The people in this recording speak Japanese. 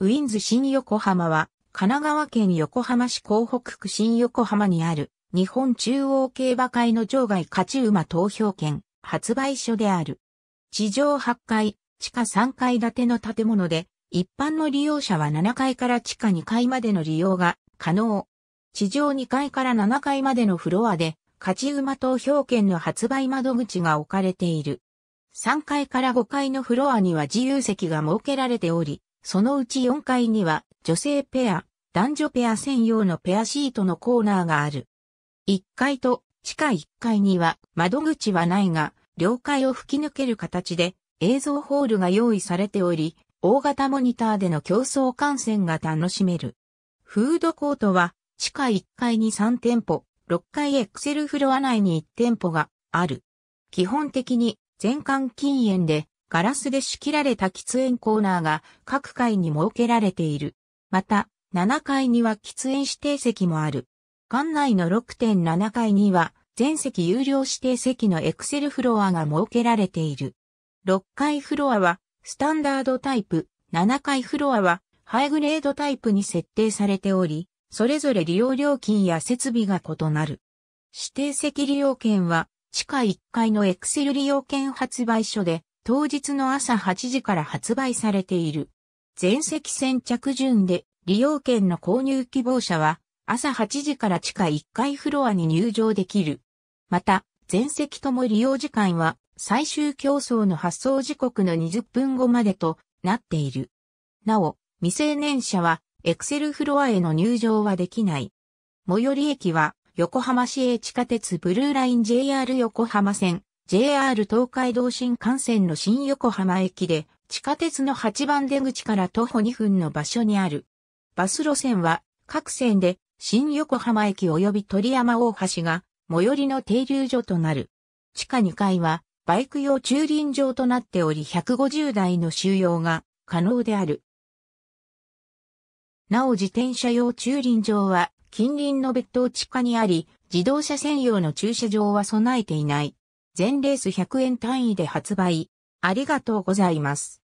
ウィンズ新横浜は、神奈川県横浜市港北区新横浜にある、日本中央競馬会の場外勝ち馬投票券、発売所である。地上8階、地下3階建ての建物で、一般の利用者は7階から地下2階までの利用が可能。地上2階から7階までのフロアで、勝ち馬投票券の発売窓口が置かれている。3階から5階のフロアには自由席が設けられており、そのうち4階には女性ペア、男女ペア専用のペアシートのコーナーがある。1階と地下1階には窓口はないが、両階を吹き抜ける形で映像ホールが用意されており、大型モニターでの競争観戦が楽しめる。フードコートは地下1階に3店舗、6階エクセルフロア内に1店舗がある。基本的に全館禁煙でガラスで仕切られた喫煙コーナーが各階に設けられている。また、7階には喫煙指定席もある。館内の6.7階には全席有料指定席のエクセルフロアが設けられている。6階フロアはスタンダードタイプ、7階フロアはハイグレードタイプに設定されており、それぞれ利用料金や設備が異なる。指定席利用券は地下1階のエクセル利用券発売所で当日の朝8時から発売されている。全席先着順で利用券の購入希望者は朝8時から地下1階フロアに入場できる。また、全席とも利用時間は最終競争の発送時刻の20分後までとなっている。なお、未成年者はエクセルフロアへの入場はできない。最寄り駅は横浜市営地下鉄ブルーライン JR 横浜線 JR 東海道新幹線の新横浜駅で、地下鉄の8番出口から徒歩2分の場所にある。バス路線は、各線で、新横浜駅及び鳥山大橋が、最寄りの停留所となる。地下2階は、バイク用駐輪場となっており150台の収容が可能である。なお自転車用駐輪場は近隣の別棟地下にあり、自動車専用の駐車場は備えていない。全レース100円単位で発売。ありがとうございます。